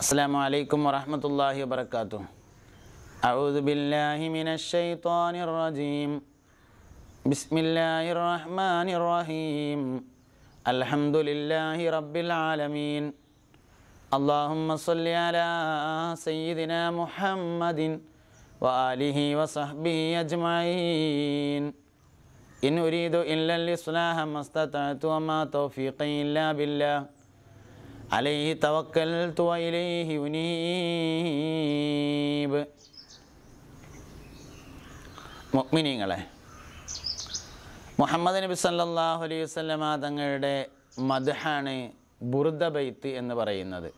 السلام عليكم ورحمة الله وبركاته أعوذ بالله من الشيطان الرجيم بسم الله الرحمن الرحيم الحمد لله رب العالمين اللهم صل على سيدنا محمد وآله وصحبه أجمعين إن أريد إلا الإصلاح ما استطعت وما توفيقي إلا بالله അലൈഹി തവക്കൽ തുവയിലേഹി ഉനീബ് മുഹമ്മദ് നബി സല്ലാഹു അലൈഹി വസ്ലമ തങ്ങളുടെ മദ്ഹാണ് ബുർദ ബൈത്ത് എന്ന് പറയുന്നത്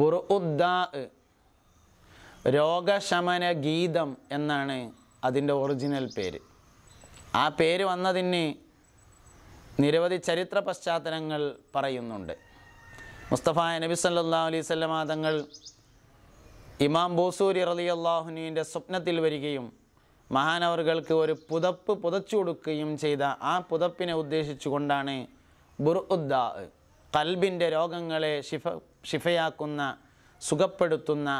ബുർഉദ്ദാ രോഗശമന ഗീതം എന്നാണ് അതിൻ്റെ ഒറിജിനൽ പേര് ആ പേര് വന്നതിന് നിരവധി ചരിത്ര പശ്ചാത്തലങ്ങൾ പറയുന്നുണ്ട് മുസ്തഫ നബി സല്ലാ അലൈഹി സ്വലമ തങ്ങൾ ഇമാം ബോസൂരി റലി അള്ളാഹുനീൻ്റെ സ്വപ്നത്തിൽ വരികയും മഹാനവറുകൾക്ക് ഒരു പുതപ്പ് പുതച്ചു കൊടുക്കുകയും ചെയ്ത ആ പുതപ്പിനെ ഉദ്ദേശിച്ചുകൊണ്ടാണ് ബുർഉദ്ദാ കൽബിൻ്റെ രോഗങ്ങളെ ശിഫ ശിഫയാക്കുന്ന സുഖപ്പെടുത്തുന്ന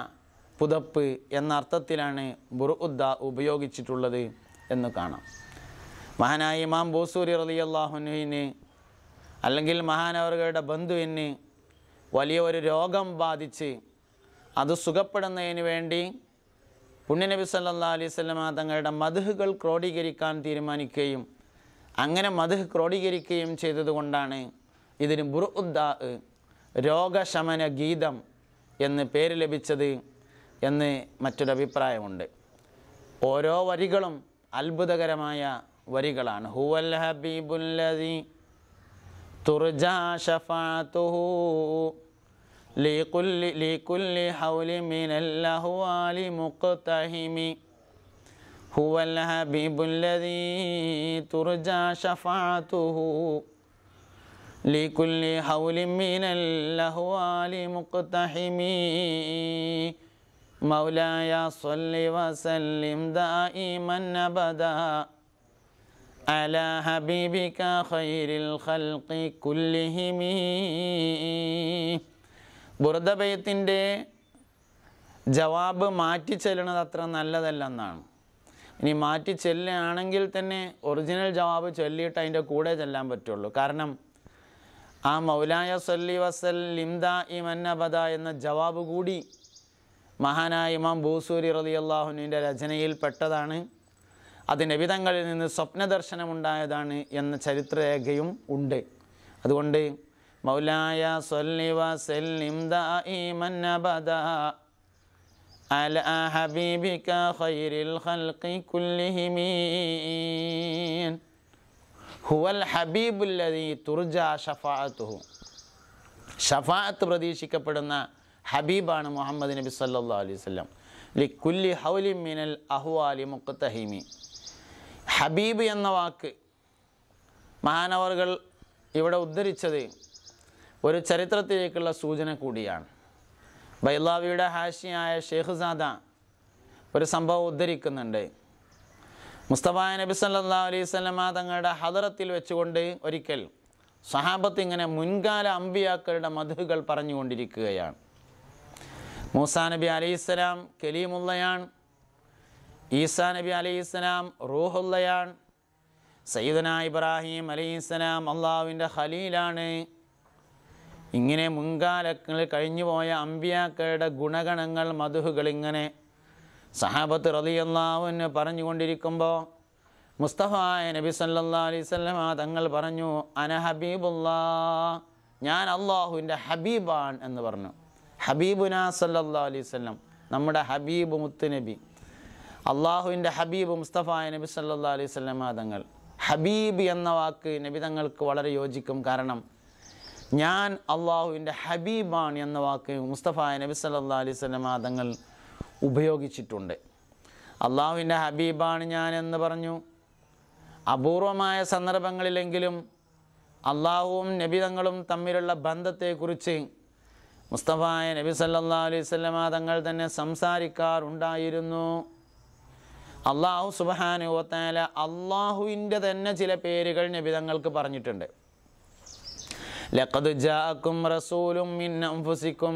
പുതപ്പ് എന്ന അർത്ഥത്തിലാണ് ബുർഉദ്ദ ഉപയോഗിച്ചിട്ടുള്ളത് എന്ന് കാണാം മഹാനായ ഇമാം ബോസൂരി റലി അള്ളാഹുനുവിന് അല്ലെങ്കിൽ മഹാനവറുകളുടെ ബന്ധുവിന് വലിയ ഒരു രോഗം ബാധിച്ച് അത് സുഖപ്പെടുന്നതിന് വേണ്ടി പുണ്യനബി സല്ലാ അലൈവല്ലമ തങ്ങളുടെ മധുഹുകൾ ക്രോഡീകരിക്കാൻ തീരുമാനിക്കുകയും അങ്ങനെ മധുഹ് ക്രോഡീകരിക്കുകയും ചെയ്തതുകൊണ്ടാണ് ഇതിന് ബുറുദ്ദ രോഗശമന ഗീതം എന്ന് പേര് ലഭിച്ചത് എന്ന് മറ്റൊരഭിപ്രായമുണ്ട് ഓരോ വരികളും അത്ഭുതകരമായ വരികളാണ് ഹുവൽ ഹബീബുല്ലതി തുർജാ തുഹൂ لكل, لكل حول من اللهوال مقتهم هو الحبيب الذي ترجى شفاعته لكل حول من اللهوال مقتحم مولاي صل وسلم دائما ابدا على حبيبك خير الخلق كلهم ബുറദഭയത്തിൻ്റെ ജവാബ് മാറ്റി ചെല്ലുന്നത് അത്ര നല്ലതല്ലെന്നാണ് ഇനി മാറ്റി ചെല്ലുകയാണെങ്കിൽ തന്നെ ഒറിജിനൽ ജവാബ് ചൊല്ലിയിട്ട് അതിൻ്റെ കൂടെ ചെല്ലാൻ പറ്റുള്ളൂ കാരണം ആ മൗലായ സല്ലി വസൽ ലിംദ മന്നബദ എന്ന ജവാബ് കൂടി മഹാനായ ഇമാം ബൂസൂരി റതി അള്ളാഹുനുവിൻ്റെ രചനയിൽ പെട്ടതാണ് അത് നബിതങ്ങളിൽ നിന്ന് സ്വപ്ന ദർശനമുണ്ടായതാണ് എന്ന ചരിത്രരേഖയും ഉണ്ട് അതുകൊണ്ട് مولاي صل وسلم دائما أبدا അല حبيبك خير الخلق كلهم هو الحبيب الذي ترجى شفاعته ഷഫാഅത്ത് പ്രതീക്ഷിക്കപ്പെടുന്ന ഹബീബാണ് മുഹമ്മദ് നബി സല്ലാ അലൈഹി വസല്ലം ലി കുല്ലി ഹൗലി മിനൽ അഹ്വാലി മുക്തഹിമി ഹബീബ് എന്ന വാക്ക് മഹാനവറുകൾ ഇവിടെ ഉദ്ധരിച്ചത് ഒരു ചരിത്രത്തിലേക്കുള്ള സൂചന കൂടിയാണ് ബൈലാവിയുടെ ഹാഷിയായ ഷെയ്ഖ് ഒരു സംഭവം ഉദ്ധരിക്കുന്നുണ്ട് മുസ്തഫ നബി സല്ലാ അലൈഹി സ്വലമ തങ്ങളുടെ ഹദറത്തിൽ വെച്ചുകൊണ്ട് ഒരിക്കൽ സഹാബത്ത് ഇങ്ങനെ മുൻകാല അമ്പിയാക്കളുടെ മധുകൾ പറഞ്ഞുകൊണ്ടിരിക്കുകയാണ് മൂസാ നബി അലൈഹിസ്സലാം കലീമുള്ളയാണ് ഈസാ നബി അലൈഹിസ്സലാം റൂഹുള്ളയാണ് സയ്യിദന ഇബ്രാഹിം അലൈഹിസ്സലാം അള്ളാഹുവിൻ്റെ ഖലീലാണ് ഇങ്ങനെ മുൻകാലങ്ങളിൽ കഴിഞ്ഞു പോയ അമ്പിയാക്കളുടെ ഗുണഗണങ്ങൾ മധുഹുകൾ ഇങ്ങനെ സഹാബത്ത് റതിയല്ലാവുന്ന് പറഞ്ഞുകൊണ്ടിരിക്കുമ്പോൾ മുസ്തഫായ നബി സല്ലാ അലൈവല്ലമ തങ്ങൾ പറഞ്ഞു അന ഹബീബുല്ലാ ഞാൻ അള്ളാഹുവിൻ്റെ ഹബീബാൻ എന്ന് പറഞ്ഞു ഹബീബുന സല്ലാ അലൈവല്ലം നമ്മുടെ ഹബീബ് മുത്തുനബി അള്ളാഹുവിൻ്റെ ഹബീബ് മുസ്തഫായ നബി സല്ലാ അലൈവല്ലമ തങ്ങൾ ഹബീബ് എന്ന വാക്ക് നബി തങ്ങൾക്ക് വളരെ യോജിക്കും കാരണം ഞാൻ അള്ളാഹുവിൻ്റെ ഹബീബാണ് എന്ന വാക്ക് മുസ്തഫ നബി സല്ലാ അലൈഹി സ്വലം ആദങ്ങൾ ഉപയോഗിച്ചിട്ടുണ്ട് അള്ളാഹുവിൻ്റെ ഹബീബാണ് ഞാൻ എന്ന് പറഞ്ഞു അപൂർവമായ സന്ദർഭങ്ങളിലെങ്കിലും അള്ളാഹുവും നബിതങ്ങളും തമ്മിലുള്ള ബന്ധത്തെക്കുറിച്ച് മുസ്തഫായ നബി സല്ലാ അലൈഹി സ്വലമ തങ്ങൾ തന്നെ സംസാരിക്കാറുണ്ടായിരുന്നു അള്ളാഹു സുബാനുവത്തായ അള്ളാഹുവിൻ്റെ തന്നെ ചില പേരുകൾ നബിതങ്ങൾക്ക് പറഞ്ഞിട്ടുണ്ട് ലഖദ് ജാഅക്കും റസൂലും മിൻ അൻഫുസിക്കും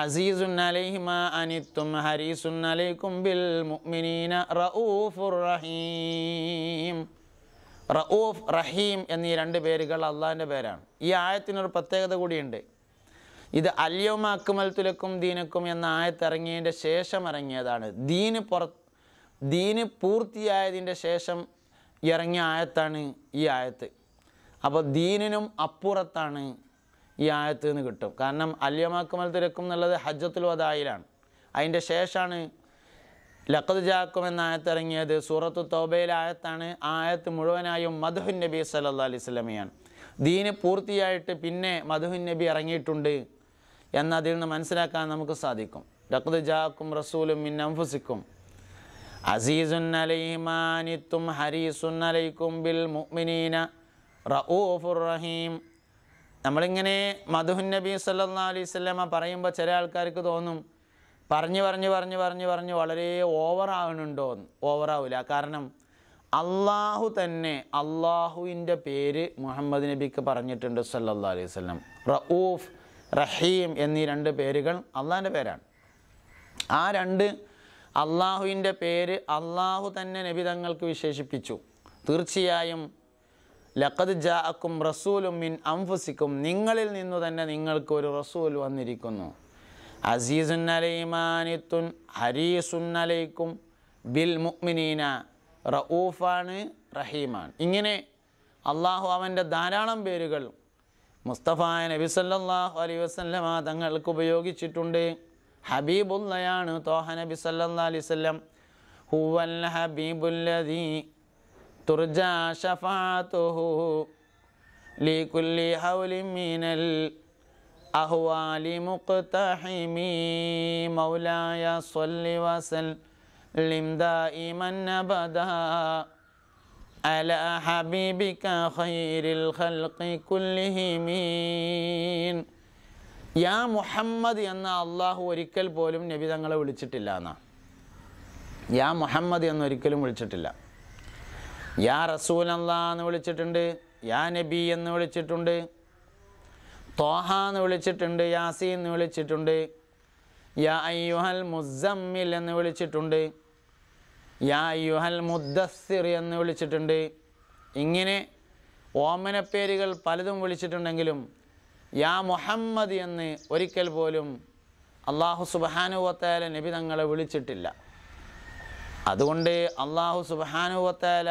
അസീസുൻ അലൈഹിമ അനിത്തും ഹരീസുൻ അലൈക്കും ബിൽ മുഅ്മിനീന റഊഫുർ റഹീം റഊഫ് റഹീം എന്നീ രണ്ട് പേരുകൾ അള്ളാഹിൻ്റെ പേരാണ് ഈ ആയത്തിനൊരു പ്രത്യേകത കൂടിയുണ്ട് ഇത് അല്യോമ അക്കുമൽ തുലക്കും ദീനക്കും എന്ന ആയത്ത് ഇറങ്ങിയതിൻ്റെ ശേഷം ഇറങ്ങിയതാണ് ദീന് പുറ ദീന് പൂർത്തിയായതിൻ്റെ ശേഷം ഇറങ്ങിയ ആയത്താണ് ഈ ആയത്ത് അപ്പോൾ ദീനിനും അപ്പുറത്താണ് ഈ ആയത്ത് നിന്ന് കിട്ടും കാരണം അല്യമാക്കുമൽ തിരക്കും എന്നുള്ളത് ഹജ്ജത്തുൽ വദായിലാണ് അതിൻ്റെ ശേഷമാണ് ലക്കത് ജാക്കും എന്ന ആയത്ത് ഇറങ്ങിയത് സൂറത്തു തോബയിലെ ആയത്താണ് ആ ആയത്ത് മുഴുവനായും മധുഹുൻ നബി സല്ലാ അലിസ്ലമിയാണ് ദീന് പൂർത്തിയായിട്ട് പിന്നെ മധുഹുൻ നബി ഇറങ്ങിയിട്ടുണ്ട് എന്നതിൽ നിന്ന് മനസ്സിലാക്കാൻ നമുക്ക് സാധിക്കും ലക്കത് ജാക്കും റസൂലും മിൻ അംഫുസിക്കും അസീസുൻ അലൈമാനിത്തും ഹരീസുൻ അലൈക്കും ബിൽ മുഹ്മിനീന റഊഫുർ റഹീം നമ്മളിങ്ങനെ മധുഹുൻ നബി സല്ലാ അലൈഹി സ്വലമ പറയുമ്പോൾ ചില ആൾക്കാർക്ക് തോന്നും പറഞ്ഞു പറഞ്ഞു പറഞ്ഞു പറഞ്ഞു പറഞ്ഞു വളരെ ഓവറാകണുണ്ടോ എന്ന് ഓവറാവില്ല കാരണം അള്ളാഹു തന്നെ അള്ളാഹുവിൻ്റെ പേര് മുഹമ്മദ് നബിക്ക് പറഞ്ഞിട്ടുണ്ട് സല്ലല്ലാ അലൈഹി വല്ലം റഊഫ് റഹീം എന്നീ രണ്ട് പേരുകൾ അള്ളാഹിൻ്റെ പേരാണ് ആ രണ്ട് അള്ളാഹുവിൻ്റെ പേര് അള്ളാഹു തന്നെ നബി തങ്ങൾക്ക് വിശേഷിപ്പിച്ചു തീർച്ചയായും ലക്കത് ജാഅക്കും റസൂലും മിൻ അംഫുസിക്കും നിങ്ങളിൽ നിന്നു തന്നെ നിങ്ങൾക്ക് ഒരു റസൂൽ വന്നിരിക്കുന്നു അസീസുൻ ഹരീസുൻ അലൈക്കും ബിൽ മുക്മിനീന റഊഫാണ് റഹീമാണ് ഇങ്ങനെ അള്ളാഹു അവൻ്റെ ധാരാളം പേരുകൾ മുസ്തഫ നബി സല്ലാഹു അലൈ വസ്ലമ തങ്ങൾക്ക് ഉപയോഗിച്ചിട്ടുണ്ട് ഹബീബുല്ലയാണ് തോഹ നബി സല്ലാ അലൈവല്ലം ഹുവൽ ഹബീബുല്ലദീ തുർജാ ഷഫാത്തുഹു ലീകുല്ലി ഹൗലി മീനൽ അഹ്വാലി മുക്തഹിമി മൗലായ സ്വല്ലി വസൽ على حبيبك خير الخلق كلهم യാ മുഹമ്മദ് എന്ന അള്ളാഹു ഒരിക്കൽ പോലും നബി തങ്ങളെ വിളിച്ചിട്ടില്ല എന്നാ യാ മുഹമ്മദ് എന്നൊരിക്കലും വിളിച്ചിട്ടില്ല യാ റസൂൽ എന്ന് വിളിച്ചിട്ടുണ്ട് യാ നബി എന്ന് വിളിച്ചിട്ടുണ്ട് തോഹ എന്ന് വിളിച്ചിട്ടുണ്ട് യാസി എന്ന് വിളിച്ചിട്ടുണ്ട് യാ അയ്യുഹൽ മുസമ്മിൽ എന്ന് വിളിച്ചിട്ടുണ്ട് യാ അയ്യുഹൽ മുദ്ദസ്സിർ എന്ന് വിളിച്ചിട്ടുണ്ട് ഇങ്ങനെ ഓമനപ്പേരുകൾ പലതും വിളിച്ചിട്ടുണ്ടെങ്കിലും യാ മുഹമ്മദ് എന്ന് ഒരിക്കൽ പോലും അള്ളാഹു സുബാനുവത്താല നബി തങ്ങളെ വിളിച്ചിട്ടില്ല അതുകൊണ്ട് അള്ളാഹു സുബാനുവത്താല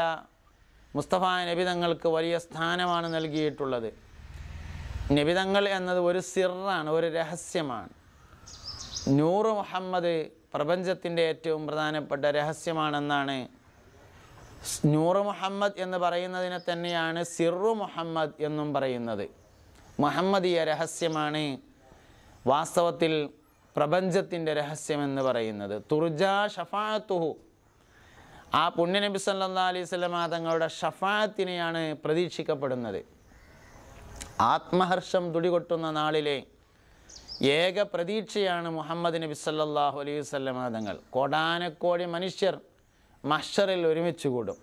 മുസ്തഫ നബിതങ്ങൾക്ക് വലിയ സ്ഥാനമാണ് നൽകിയിട്ടുള്ളത് നബിതങ്ങൾ എന്നത് ഒരു സിറാണ് ഒരു രഹസ്യമാണ് നൂറ് മുഹമ്മദ് പ്രപഞ്ചത്തിൻ്റെ ഏറ്റവും പ്രധാനപ്പെട്ട രഹസ്യമാണെന്നാണ് നൂറ് മുഹമ്മദ് എന്ന് പറയുന്നതിനെ തന്നെയാണ് സിറു മുഹമ്മദ് എന്നും പറയുന്നത് മുഹമ്മദിയ രഹസ്യമാണ് വാസ്തവത്തിൽ പ്രപഞ്ചത്തിൻ്റെ രഹസ്യമെന്ന് പറയുന്നത് തുർജ ഷഫാത്തുഹു ആ പുണ്യനബി സല്ലാ അലൈഹി തങ്ങളുടെ ഷഫാത്തിനെയാണ് പ്രതീക്ഷിക്കപ്പെടുന്നത് ആത്മഹർഷം തുടികൊട്ടുന്ന നാളിലെ ഏക പ്രതീക്ഷയാണ് മുഹമ്മദ് നബി സല്ലാഹു അലൈഹി സ്വലമ തങ്ങൾ കോടാനക്കോടി മനുഷ്യർ മഷറിൽ ഒരുമിച്ച് കൂടും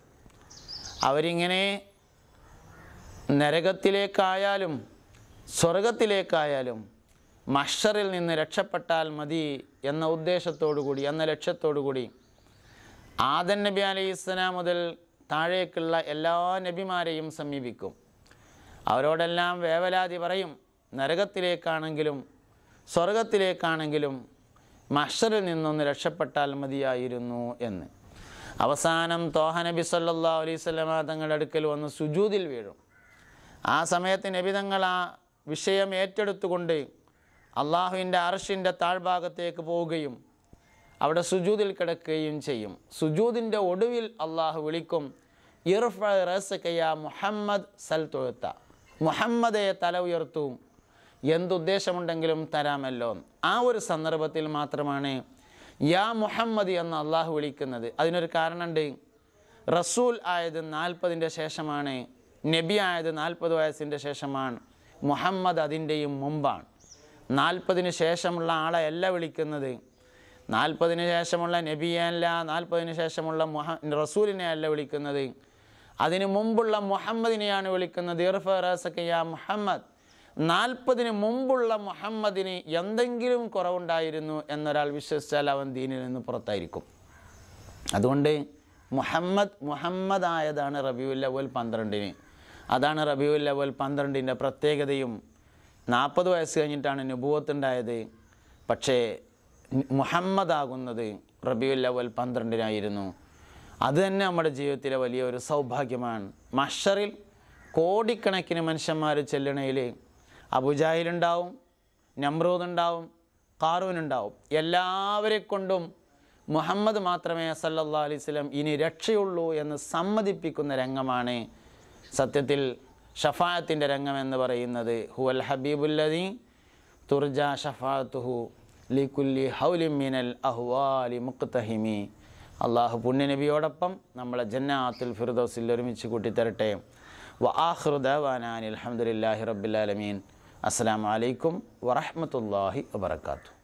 അവരിങ്ങനെ നരകത്തിലേക്കായാലും സ്വർഗത്തിലേക്കായാലും മഷറിൽ നിന്ന് രക്ഷപ്പെട്ടാൽ മതി എന്ന ഉദ്ദേശത്തോടു കൂടി എന്ന ലക്ഷ്യത്തോടു കൂടി ആദൻ നബി അലൈഹിസ്സലാം മുതൽ താഴേക്കുള്ള എല്ലാ നബിമാരെയും സമീപിക്കും അവരോടെല്ലാം വേവലാതി പറയും നരകത്തിലേക്കാണെങ്കിലും സ്വർഗത്തിലേക്കാണെങ്കിലും മഷറിൽ നിന്നൊന്ന് രക്ഷപ്പെട്ടാൽ മതിയായിരുന്നു എന്ന് അവസാനം തോഹ നബി സല്ലാ അലൈവല്ല തങ്ങളുടെ അടുക്കൽ വന്ന് സുജൂതിൽ വീഴും ആ സമയത്ത് നബി തങ്ങൾ ആ വിഷയം ഏറ്റെടുത്തുകൊണ്ട് അള്ളാഹുവിൻ്റെ അർഷിൻ്റെ താഴ്ഭാഗത്തേക്ക് പോവുകയും അവിടെ സുജൂതിൽ കിടക്കുകയും ചെയ്യും സുജൂതിൻ്റെ ഒടുവിൽ അള്ളാഹു വിളിക്കും ഇർഫ റസക്കയ മുഹമ്മദ് സൽ തൊഴുത്ത മുഹമ്മദെ തല ഉയർത്തും എന്തുദ്ദേശമുണ്ടെങ്കിലും തരാമല്ലോ ആ ഒരു സന്ദർഭത്തിൽ മാത്രമാണ് യാ മുഹമ്മദ് എന്ന് അള്ളാഹു വിളിക്കുന്നത് അതിനൊരു കാരണമുണ്ട് റസൂൽ ആയത് നാൽപ്പതിൻ്റെ ശേഷമാണ് നബി ആയത് നാൽപ്പത് വയസ്സിൻ്റെ ശേഷമാണ് മുഹമ്മദ് അതിൻ്റെയും മുമ്പാണ് നാൽപ്പതിന് ശേഷമുള്ള ആളെ അല്ല വിളിക്കുന്നത് നാൽപ്പതിന് ശേഷമുള്ള നബിയല്ല നാൽപ്പതിന് ശേഷമുള്ള മുഹ റസൂലിനെ അല്ല വിളിക്കുന്നത് അതിനു മുമ്പുള്ള മുഹമ്മദിനെയാണ് വിളിക്കുന്നത് ഇർഫ റസക്കയ മുഹമ്മദ് നാൽപ്പതിന് മുമ്പുള്ള മുഹമ്മദിന് എന്തെങ്കിലും കുറവുണ്ടായിരുന്നു എന്നൊരാൾ വിശ്വസിച്ചാൽ അവൻ ദീനിൽ നിന്ന് പുറത്തായിരിക്കും അതുകൊണ്ട് മുഹമ്മദ് മുഹമ്മദായതാണ് ആയതാണ് റബിയുൽ പന്ത്രണ്ടിന് അതാണ് റബിയുൽ അവൽ പന്ത്രണ്ടിൻ്റെ പ്രത്യേകതയും നാൽപ്പത് വയസ്സ് കഴിഞ്ഞിട്ടാണ് നുപൂവത്തുണ്ടായത് പക്ഷേ മുഹമ്മദാകുന്നത് റബിയുൽ അവൽ പന്ത്രണ്ടിനായിരുന്നു അത് തന്നെ നമ്മുടെ ജീവിതത്തിലെ വലിയൊരു സൗഭാഗ്യമാണ് മഷറിൽ കോടിക്കണക്കിന് മനുഷ്യന്മാർ ചെല്ലണയിൽ അബുജാഹിലുണ്ടാവും നമ്രൂദുണ്ടാവും കാറൂനുണ്ടാവും എല്ലാവരെ കൊണ്ടും മുഹമ്മദ് മാത്രമേ സല്ലാ സ്വലം ഇനി രക്ഷയുള്ളൂ എന്ന് സമ്മതിപ്പിക്കുന്ന രംഗമാണ് സത്യത്തിൽ ഷഫായത്തിൻ്റെ രംഗം എന്ന് പറയുന്നത് ഹുവൽ ഹബീബുല്ലദീ തുർജ ഷഫാത്തുഹു ലിക്കുല്ലി ഹൗലിമിനൽ അഹ്വാലി മുക്തഹിമി അള്ളാഹു പുണ്യനബിയോടൊപ്പം നമ്മളെ ജന്നാത്തുൽ ഫിർദോസിൽ ഒരുമിച്ച് കൂട്ടിത്തരട്ടെ വ ആഹ്റുദാൻ അലഹമുല്ലാഹി റബ്ബുലാലമീൻ അസ്സാം വലൈക്കും വറഹമത്തല്ലാഹി വാത്തു